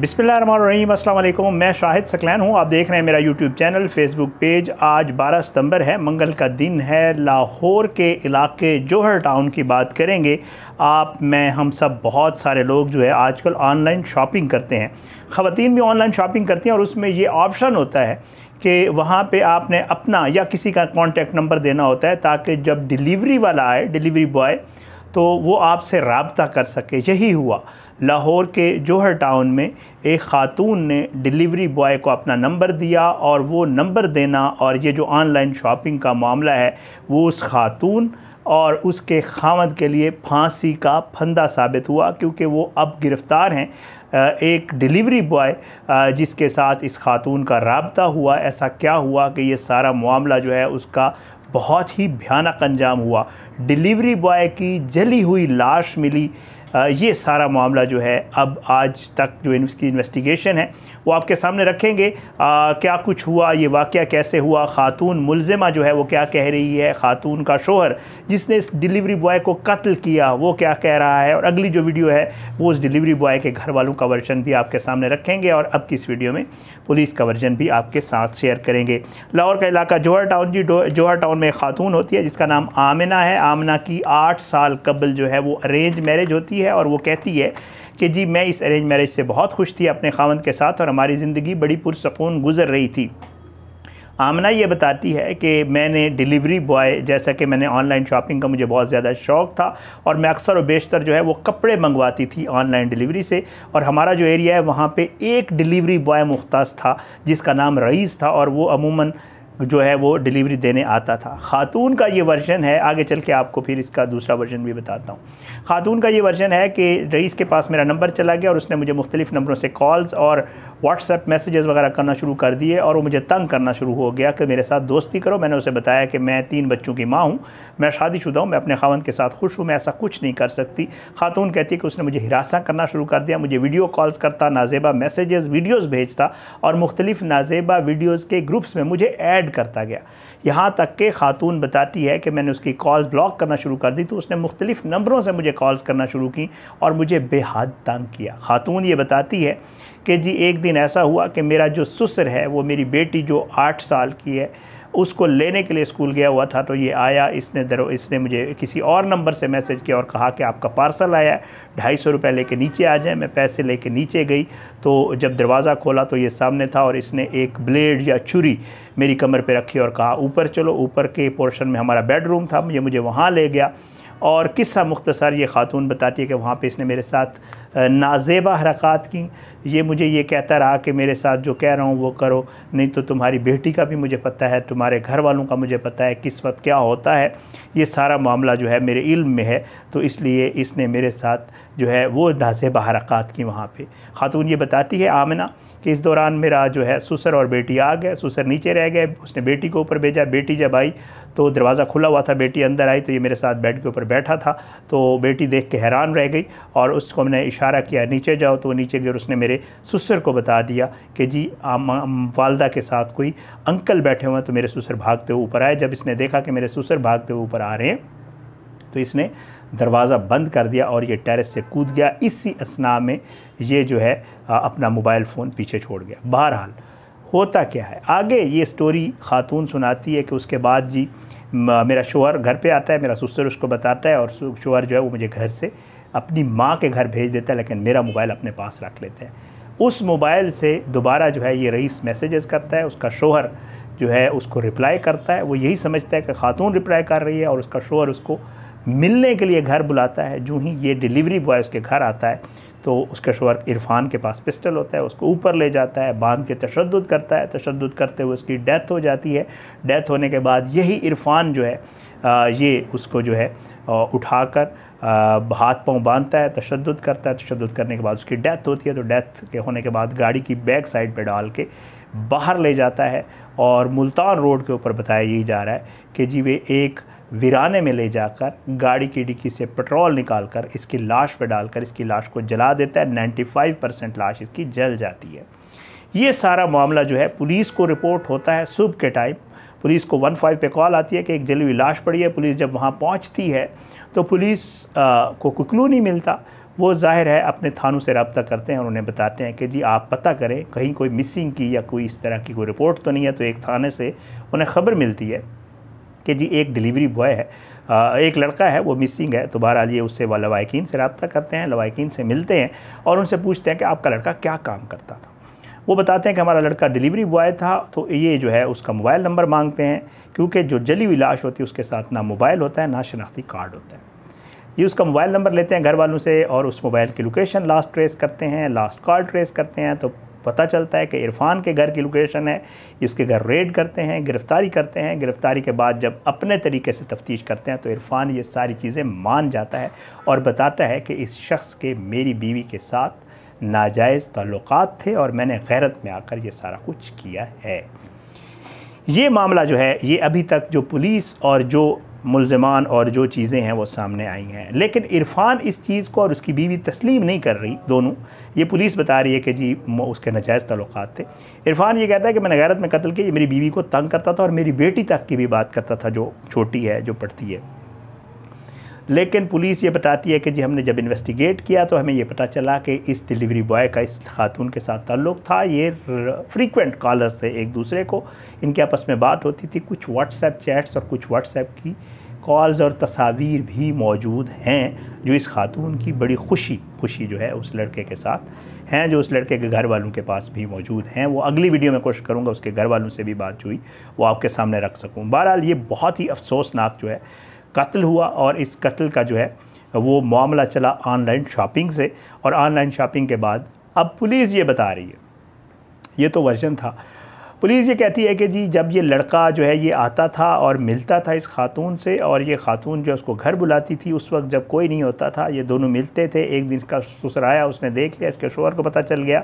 बिस्मिल्लाम अस्सलाम मैं शाहिद सकलैन हूँ आप देख रहे हैं मेरा यूट्यूब चैनल फेसबुक पेज आज 12 सितंबर है मंगल का दिन है लाहौर के इलाके जोहर टाउन की बात करेंगे आप मैं हम सब बहुत सारे लोग जो है आजकल ऑनलाइन शॉपिंग करते हैं ख़वान भी ऑनलाइन शॉपिंग करती हैं और उसमें ये ऑप्शन होता है कि वहाँ पे आपने अपना या किसी का कॉन्टेक्ट नंबर देना होता है ताकि जब डिलीवरी वाला आए डिलीवरी बॉय तो वो आपसे रबता कर सके यही हुआ लाहौर के जोहर टाउन में एक ख़ातून ने डिलीवरी बॉय को अपना नंबर दिया और वो नंबर देना और ये जो ऑनलाइन शॉपिंग का मामला है वो उस ख़ातून और उसके खामद के लिए फांसी का फंदा साबित हुआ क्योंकि वो अब गिरफ़्तार हैं एक डिलीवरी बॉय जिसके साथ इस खातून का रबता हुआ ऐसा क्या हुआ कि ये सारा मामला जो है उसका बहुत ही भयानक अंजाम हुआ डिलीवरी बॉय की जली हुई लाश मिली ये सारा मामला जो है अब आज तक जो इसकी इन्वेस्टिगेशन है वो आपके सामने रखेंगे आ, क्या कुछ हुआ ये वाक़ कैसे हुआ ख़ातून मुलजमा जो है वो क्या कह रही है ख़ातून का शोहर जिसने इस डिलीवरी बॉय को कत्ल किया वो क्या कह रहा है और अगली जो वीडियो है वो उस डिलीवरी बॉय के घर वालों का वर्जन भी आपके सामने रखेंगे और अब की इस वीडियो में पुलिस का वर्जन भी आपके साथ शेयर करेंगे लाहौर का इलाका जोहर टाउन जी जोहर टाउन में खातून होती है जिसका नाम आमिना है आमना की आठ साल कबल जो है वो अरेंज मैरिज होती है है और वो कहती है कि जी मैं इस अरेंज मैरिज से बहुत खुश थी अपने खावंद के साथ और हमारी ज़िंदगी बड़ी पुरसकून गुजर रही थी आमना ये बताती है कि मैंने डिलीवरी बॉय जैसा कि मैंने ऑनलाइन शॉपिंग का मुझे बहुत ज़्यादा शौक़ था और मैं अक्सर और बेशतर जो है वो कपड़े मंगवाती थी ऑनलाइन डिलीवरी से और हमारा जो एरिया है वहाँ पे एक डिलीवरी बॉय मुख्तास था जिसका नाम रईस था और वो अमूमन जो है वो डिलीवरी देने आता था ख़ातून का ये वर्जन है आगे चल के आपको फिर इसका दूसरा वर्जन भी बताता हूँ ख़ातून का ये वर्जन है कि रईस के पास मेरा नंबर चला गया और उसने मुझे मुख्तलिफ़ नंबरों से कॉल्स और व्हाट्सएप मैसेजेस वगैरह करना शुरू कर दिए और वो मुझे तंग करना शुरू हो गया कि मेरे साथ दोस्ती करो मैंने उसे बताया कि मैं तीन बच्चों की माँ हूँ मैं शादीशुदा हूँ मैं अपने खावन के साथ खुश हूँ मैं ऐसा कुछ नहीं कर सकती खातून कहती है कि उसने मुझे हिरासा करना शुरू कर दिया मुझे वीडियो कॉल्स करता नाजेबा मैसेजेस वीडियोज़ भेजता और मुख्तलिफ नाजेबा वीडियोज़ के ग्रुप्स में मुझे ऐड करता गया यहाँ तक कि खातून बताती है कि मैंने उसकी कॉल्स ब्लॉक करना शुरू कर दी तो उसने मुख्तलिफ नंबरों से मुझे कॉल्स करना शुरू की और मुझे बेहद तंग किया खातून ये बताती है कि जी एक दिन ऐसा हुआ कि मेरा जो ससुर है वो मेरी बेटी जो आठ साल की है उसको लेने के लिए स्कूल गया हुआ था तो ये आया इसने दरो इसने मुझे किसी और नंबर से मैसेज किया और कहा कि आपका पार्सल आया है ढाई सौ रुपये लेके नीचे आ जाए मैं पैसे लेके नीचे गई तो जब दरवाज़ा खोला तो ये सामने था और इसने एक ब्लेड या छुरी मेरी कमर पर रखी और कहा ऊपर चलो ऊपर के पोर्शन में हमारा बेडरूम था ये मुझे वहाँ ले गया और किस्सा मुख्तसर ये खातून बताती है कि वहाँ पे इसने मेरे साथ नाजेबा हरकत की ये मुझे ये कहता रहा कि मेरे साथ जो कह रहा हूँ वो करो नहीं तो तुम्हारी बेटी का भी मुझे पता है तुम्हारे घर वालों का मुझे पता है किस वक्त क्या होता है ये सारा मामला जो है मेरे इल्म में है तो इसलिए इसने मेरे साथ जो है वो नाजेबा हरकत की वहाँ पर ख़ातून ये बताती है आमना कि इस दौरान मेरा जो है सुसर और बेटी आ गए सुसर नीचे रह गए उसने बेटी को ऊपर भेजा बेटी जब आई तो दरवाज़ा खुला हुआ था बेटी अंदर आई तो ये मेरे साथ बेड के ऊपर बैठा था तो बेटी देख के हैरान रह गई और उसको मैंने इशारा किया नीचे जाओ तो नीचे गए और उसने मेरे सुसर को बता दिया कि जी वालदा के साथ कोई अंकल बैठे हुए हैं तो मेरे सुसर भागते हुए ऊपर आए जब इसने देखा कि मेरे सुसर भागते हुए ऊपर आ रहे हैं तो इसने दरवाज़ा बंद कर दिया और ये टेरेस से कूद गया इसी असना में ये जो है अपना मोबाइल फ़ोन पीछे छोड़ गया बहरहाल होता क्या है आगे ये स्टोरी खातून सुनाती है कि उसके बाद जी मेरा शोहर घर पे आता है मेरा सुसर उसको बताता है और शोहर जो है वो मुझे घर से अपनी माँ के घर भेज देता है लेकिन मेरा मोबाइल अपने पास रख लेते हैं उस मोबाइल से दोबारा जो है ये रईस मैसेजेस करता है उसका शोहर जो है उसको रिप्लाई करता है वो यही समझता है कि खातून रिप्लाई कर रही है और उसका शोहर उसको मिलने के लिए घर बुलाता है जूँ ही ये डिलीवरी बॉय उसके घर आता है तो उसके शोहर इरफान के पास पिस्टल होता है उसको ऊपर ले जाता है बांध के तशद करता है तशद करते हुए उसकी डेथ हो जाती है डेथ होने के बाद यही इरफान जो है ये उसको जो है उठाकर हाथ पाँव बांधता है तशद करता है तशद करने के बाद उसकी डेथ होती है तो डेथ के होने के बाद गाड़ी की बैक साइड पर डाल के बाहर ले जाता है और मुल्तान रोड के ऊपर बताया यही जा रहा है कि जी वे एक वीराने में ले जाकर गाड़ी की डिक्की से पेट्रोल निकालकर इसकी लाश पर डालकर इसकी लाश को जला देता है 95 परसेंट लाश इसकी जल जाती है ये सारा मामला जो है पुलिस को रिपोर्ट होता है सुबह के टाइम पुलिस को वन फाइव पर कॉल आती है कि एक जली हुई लाश पड़ी है पुलिस जब वहाँ पहुँचती है तो पुलिस आ, को कुकलू क्लू नहीं मिलता वो जाहिर है अपने थानों से रबता करते हैं और उन्हें बताते हैं कि जी आप पता करें कहीं कोई मिसिंग की या कोई इस तरह की कोई रिपोर्ट तो नहीं है तो एक थाने से उन्हें खबर मिलती है कि जी एक डिलीवरी बॉय है एक लड़का है वो मिसिंग है तो बहरहाल ये उससे वह लवाकिन से रबता करते हैं लवाकिन से मिलते हैं और उनसे पूछते हैं कि आपका लड़का क्या काम करता था वो बताते हैं कि हमारा लड़का डिलीवरी बॉय था तो ये जो है उसका मोबाइल नंबर मांगते हैं क्योंकि जो जली हुई लाश होती है उसके साथ ना मोबाइल होता है ना शनाख्ती कार्ड होता है ये उसका मोबाइल नंबर लेते हैं घर वालों से और उस मोबाइल की लोकेशन लास्ट ट्रेस करते हैं लास्ट कॉल ट्रेस करते हैं तो पता चलता है कि इरफान के घर की लोकेशन है इसके घर रेड करते हैं गिरफ़्तारी करते हैं गिरफ़्तारी के बाद जब अपने तरीके से तफ्तीश करते हैं तो इरफान ये सारी चीज़ें मान जाता है और बताता है कि इस शख्स के मेरी बीवी के साथ नाजायज़ ताल्लुक़ थे और मैंने गैरत में आकर ये सारा कुछ किया है ये मामला जो है ये अभी तक जो पुलिस और जो मुलजमान और जो चीज़ें हैं वो सामने आई हैं लेकिन इरफान इस चीज़ को और उसकी बीवी तस्लीम नहीं कर रही दोनों ये पुलिस बता रही है कि जी उसके नजायज़ तल्लुक थे इरफान ये कहता है कि मैंने गैरत में कत्ल किया मेरी बीवी को तंग करता था और मेरी बेटी तक की भी बात करता था जो छोटी है जो पढ़ती है लेकिन पुलिस ये बताती है कि जी हमने जब इन्वेस्टिगेट किया तो हमें ये पता चला कि इस डिलीवरी बॉय का इस खातून के साथ ताल्लुक था ये फ्रीक्वेंट कॉलर्स थे एक दूसरे को इनके आपस में बात होती थी कुछ व्हाट्सएप चैट्स और कुछ व्हाट्सएप की कॉल्स और तस्वीर भी मौजूद हैं जो इस खातून की बड़ी खुशी खुशी जो है उस लड़के के साथ हैं जो उस लड़के के घर वालों के पास भी मौजूद हैं वो अगली वीडियो में कोशिश करूँगा उसके घर वालों से भी बात हुई वो आपके सामने रख सकूँ बहरहाल ये बहुत ही अफसोसनाक जो है कत्ल हुआ और इस कत्ल का जो है वो मामला चला ऑनलाइन शॉपिंग से और ऑनलाइन शॉपिंग के बाद अब पुलिस ये बता रही है ये तो वर्जन था पुलिस ये कहती है कि जी जब ये लड़का जो है ये आता था और मिलता था इस खातून से और ये खातून जो उसको घर बुलाती थी उस वक्त जब कोई नहीं होता था ये दोनों मिलते थे एक दिन इसका ससुराया उसने देख लिया इसके शोहर को पता चल गया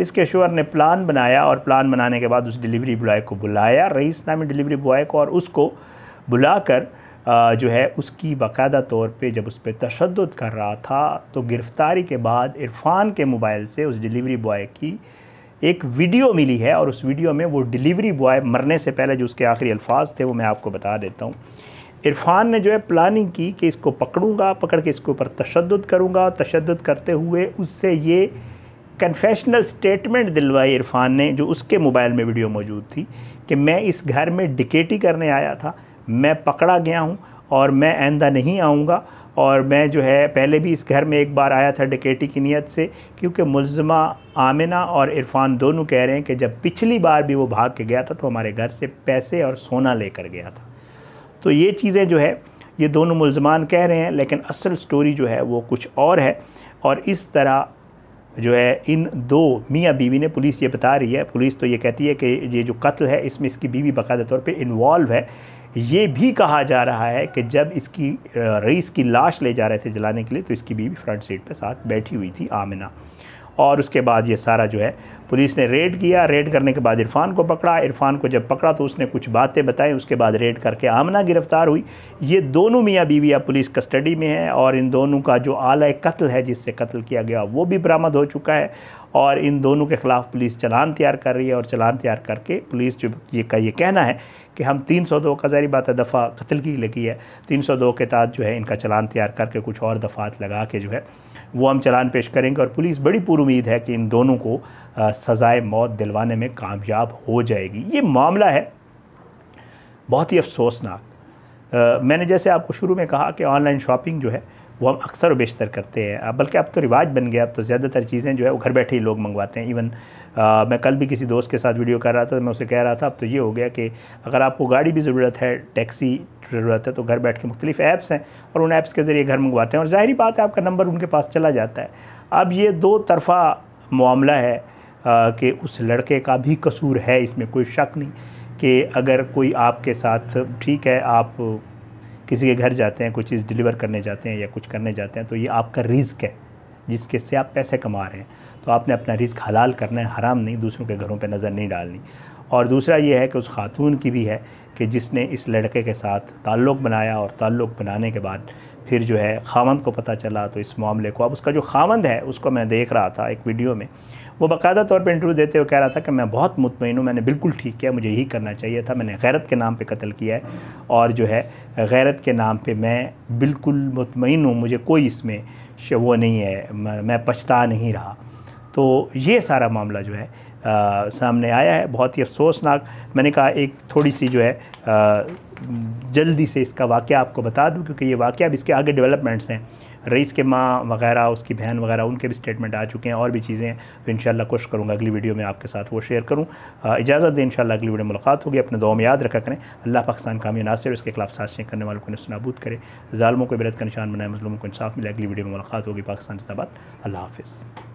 इसके शोहर ने प्लान बनाया और प्लान बनाने के बाद उस डिलीवरी बॉय को बुलाया रईस नामी डिलीवरी बॉय को और उसको बुला कर जो है उसकी बाकायदा तौर पे जब उस पर तशद कर रहा था तो गिरफ़्तारी के बाद इरफान के मोबाइल से उस डिलीवरी बॉय की एक वीडियो मिली है और उस वीडियो में वो डिलीवरी बॉय मरने से पहले जो उसके आखिरी अल्फाज थे वो मैं आपको बता देता हूँ इरफान ने जो है प्लानिंग की कि इसको पकड़ूंगा पकड़ के इसके ऊपर तशद करूँगा तशद करते हुए उससे ये कन्फेशनल स्टेटमेंट दिलवाई इरफान ने जो उसके मोबाइल में वीडियो मौजूद थी कि मैं इस घर में डिकेटी करने आया था मैं पकड़ा गया हूँ और मैं आइंदा नहीं आऊँगा और मैं जो है पहले भी इस घर में एक बार आया था डकेटी की नीयत से क्योंकि मुलजमा आमिना और इरफान दोनों कह रहे हैं कि जब पिछली बार भी वो भाग के गया था तो हमारे घर से पैसे और सोना लेकर गया था तो ये चीज़ें जो है ये दोनों मुलजमान कह रहे हैं लेकिन असल स्टोरी जो है वो कुछ और है और इस तरह जो है इन दो मियाँ बीवी ने पुलिस ये बता रही है पुलिस तो ये कहती है कि ये जो कत्ल है इसमें इसकी बीवी बाकायदा तौर पर इन्वॉल्व है ये भी कहा जा रहा है कि जब इसकी रईस की लाश ले जा रहे थे जलाने के लिए तो इसकी बीवी फ्रंट सीट पर साथ बैठी हुई थी आमिना और उसके बाद ये सारा जो है पुलिस ने रेड किया रेड करने के बाद इरफान को पकड़ा इरफान को जब पकड़ा तो उसने कुछ बातें बताई उसके बाद रेड करके आमना गिरफ़्तार हुई ये दोनों मियाँ बीवी अब पुलिस कस्टडी में है और इन दोनों का जो आला कत्ल है जिससे कत्ल किया गया वो भी बरामद हो चुका है और इन दोनों के ख़िलाफ़ पुलिस चलान तैयार कर रही है और चलान तैयार करके पुलिस जो ये का ये कहना है कि हम 302 का ज़ारी बात है दफ़ा कत्ल की लगी है 302 के तहत जो है इनका चलान तैयार करके कुछ और दफ़ात लगा के जो है वो हम चलान पेश करेंगे और पुलिस बड़ी पूरी उम्मीद है कि इन दोनों को सज़ाए मौत दिलवाने में कामयाब हो जाएगी ये मामला है बहुत ही अफसोसनाक मैंने जैसे आपको शुरू में कहा कि ऑनलाइन शॉपिंग जो है वो हम अक्सर और बेशतर करते हैं अब बल्कि अब तो रिवाज बन गया अब तो ज़्यादातर चीज़ें जो है वो घर बैठे ही लोग मंगवाते हैं इवन आ, मैं कल भी किसी दोस्त के साथ वीडियो कर रहा था तो मैं उसे कह रहा था अब तो ये हो गया कि अगर आपको गाड़ी भी ज़रूरत है टैक्सी ज़रूरत है तो घर बैठ के मुख्तलिफ ऐप्स हैं और उन ऐप्स के ज़रिए घर मंगवाते हैं और ज़ाहरी बात है आपका नंबर उनके पास चला जाता है अब ये दो तरफ़ा मामला है कि उस लड़के का भी कसूर है इसमें कोई शक नहीं कि अगर कोई आपके साथ ठीक है आप किसी के घर जाते हैं कुछ चीज़ डिलीवर करने जाते हैं या कुछ करने जाते हैं तो ये आपका रिस्क है जिसके से आप पैसे कमा रहे हैं तो आपने अपना रिस्क हलाल करना है हराम नहीं दूसरों के घरों पर नज़र नहीं डालनी और दूसरा ये है कि उस खातून की भी है कि जिसने इस लड़के के साथ ताल्लुक़ बनाया और ताल्लुक़ बनाने के बाद फिर जो है खावंद को पता चला तो इस मामले को अब उसका जो खावंद है उसको मैं देख रहा था एक वीडियो में वो बाकायदा तौर पर इंटरव्यू देते हुए कह रहा था कि मैं बहुत मुतमिन हूँ मैंने बिल्कुल ठीक किया मुझे यही करना चाहिए था मैंने गैरत के नाम पर कत्ल किया है और जो है गैरत के नाम पर मैं बिल्कुल मुतमिन हूँ मुझे कोई इसमें वो नहीं है मैं पछता नहीं रहा तो ये सारा मामला जो है आ, सामने आया है बहुत ही अफसोसनाक मैंने कहा एक थोड़ी सी जो है आ, जल्दी से इसका वाक़ आपको बता दूँ क्योंकि ये वाक़ अब इसके आगे डेवलपमेंट्स हैं रईस के माँ वगैरह उसकी बहन वगैरह उनके भी स्टेटमेंट आ चुके हैं और भी चीज़ें तो इन कोशिश करूँगा अगली वीडियो में आपके साथ वो शेयर करूँ इजाज़त दें इन अगली वीडियो मुलाकात होगी अपने दो में याद रखा करें अल्लाह पाकिस्तान कामी नासिर उसके खिलाफ साजिशें करने वालों को नबूद करें ालमों को बरत का निशान बनाए मजलूमों को इंसाफ मिले अगली वीडियो में मुलाकात होगी पाकिस्तान इस्लाबाद अल्लाह हाफिज़